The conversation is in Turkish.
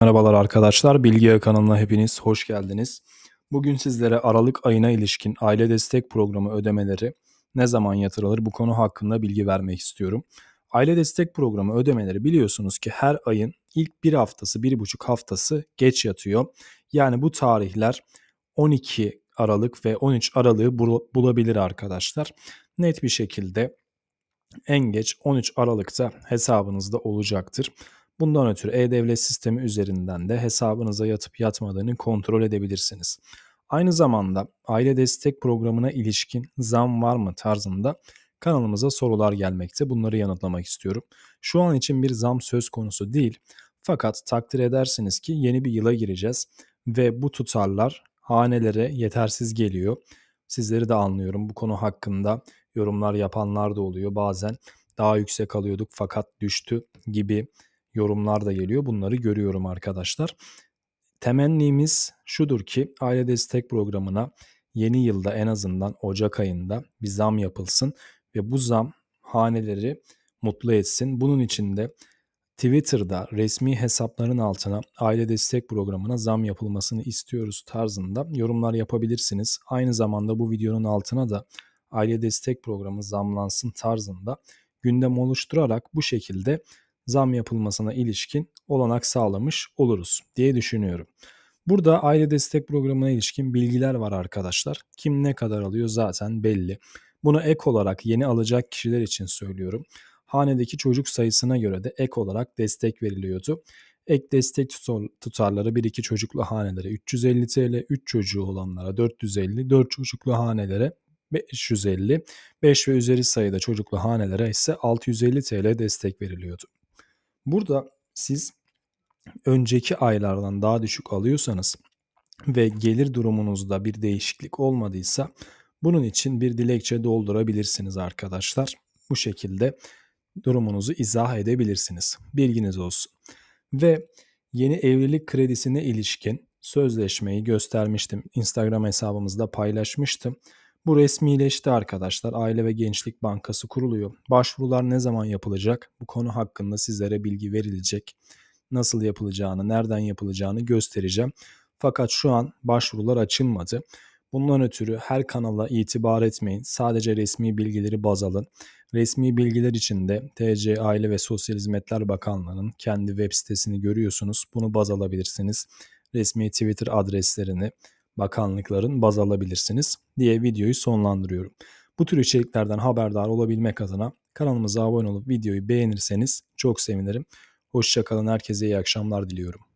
Merhabalar arkadaşlar, Bilgi kanalına hepiniz hoş geldiniz. Bugün sizlere Aralık ayına ilişkin aile destek programı ödemeleri ne zaman yatırılır bu konu hakkında bilgi vermek istiyorum. Aile destek programı ödemeleri biliyorsunuz ki her ayın ilk bir haftası, bir buçuk haftası geç yatıyor. Yani bu tarihler 12 Aralık ve 13 Aralık'ı bulabilir arkadaşlar. Net bir şekilde en geç 13 Aralık'ta hesabınızda olacaktır. Bundan ötürü e-devlet sistemi üzerinden de hesabınıza yatıp yatmadığını kontrol edebilirsiniz. Aynı zamanda aile destek programına ilişkin zam var mı tarzında kanalımıza sorular gelmekte. Bunları yanıtlamak istiyorum. Şu an için bir zam söz konusu değil. Fakat takdir edersiniz ki yeni bir yıla gireceğiz ve bu tutarlar hanelere yetersiz geliyor. Sizleri de anlıyorum. Bu konu hakkında yorumlar yapanlar da oluyor. Bazen daha yüksek alıyorduk fakat düştü gibi yorumlar da geliyor. Bunları görüyorum arkadaşlar. Temennimiz şudur ki aile destek programına yeni yılda en azından Ocak ayında bir zam yapılsın ve bu zam haneleri mutlu etsin. Bunun için de Twitter'da resmi hesapların altına aile destek programına zam yapılmasını istiyoruz tarzında yorumlar yapabilirsiniz. Aynı zamanda bu videonun altına da aile destek programı zamlansın tarzında gündem oluşturarak bu şekilde zam yapılmasına ilişkin olanak sağlamış oluruz diye düşünüyorum. Burada aile destek programına ilişkin bilgiler var arkadaşlar. Kim ne kadar alıyor zaten belli. Bunu ek olarak yeni alacak kişiler için söylüyorum. Hanedeki çocuk sayısına göre de ek olarak destek veriliyordu. Ek destek tutarları 1 iki çocuklu hanelere 350 TL, 3 çocuğu olanlara 450, 4 çocuklu hanelere 550, 5 ve üzeri sayıda çocuklu hanelere ise 650 TL destek veriliyordu. Burada siz önceki aylardan daha düşük alıyorsanız ve gelir durumunuzda bir değişiklik olmadıysa bunun için bir dilekçe doldurabilirsiniz arkadaşlar. Bu şekilde durumunuzu izah edebilirsiniz. Bilginiz olsun. Ve yeni evlilik kredisine ilişkin sözleşmeyi göstermiştim. Instagram hesabımızda paylaşmıştım. Bu resmileşti arkadaşlar. Aile ve Gençlik Bankası kuruluyor. Başvurular ne zaman yapılacak? Bu konu hakkında sizlere bilgi verilecek. Nasıl yapılacağını, nereden yapılacağını göstereceğim. Fakat şu an başvurular açılmadı. Bundan ötürü her kanala itibar etmeyin. Sadece resmi bilgileri baz alın. Resmi bilgiler için de TC Aile ve Sosyal Hizmetler Bakanlığı'nın kendi web sitesini görüyorsunuz. Bunu baz alabilirsiniz. Resmi Twitter adreslerini, bakanlıkların baz alabilirsiniz diye videoyu sonlandırıyorum. Bu tür içeriklerden haberdar olabilmek adına kanalımıza abone olup videoyu beğenirseniz çok sevinirim. Hoşçakalın herkese iyi akşamlar diliyorum.